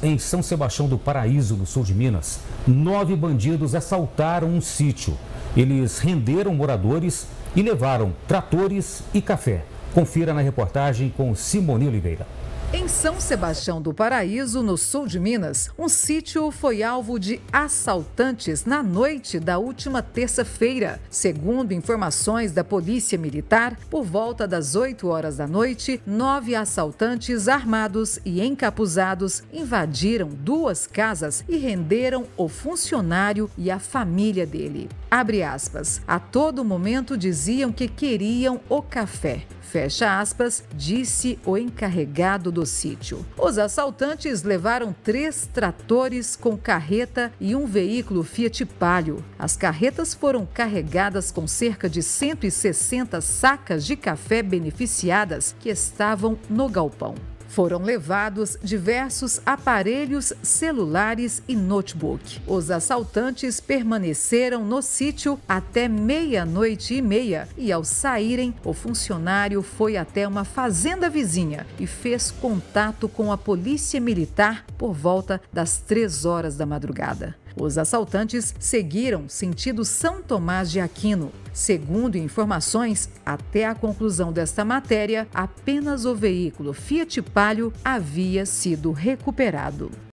Em São Sebastião do Paraíso, no sul de Minas, nove bandidos assaltaram um sítio. Eles renderam moradores e levaram tratores e café. Confira na reportagem com Simone Oliveira. Em São Sebastião do Paraíso, no sul de Minas, um sítio foi alvo de assaltantes na noite da última terça-feira. Segundo informações da Polícia Militar, por volta das 8 horas da noite, nove assaltantes armados e encapuzados invadiram duas casas e renderam o funcionário e a família dele. Aspas, a todo momento diziam que queriam o café fecha aspas, disse o encarregado do sítio. Os assaltantes levaram três tratores com carreta e um veículo Fiat Palio. As carretas foram carregadas com cerca de 160 sacas de café beneficiadas que estavam no galpão foram levados diversos aparelhos celulares e notebook. Os assaltantes permaneceram no sítio até meia-noite e meia e, ao saírem, o funcionário foi até uma fazenda vizinha e fez contato com a polícia militar por volta das três horas da madrugada. Os assaltantes seguiram sentido São Tomás de Aquino. Segundo informações, até a conclusão desta matéria, apenas o veículo Fiat Palio havia sido recuperado.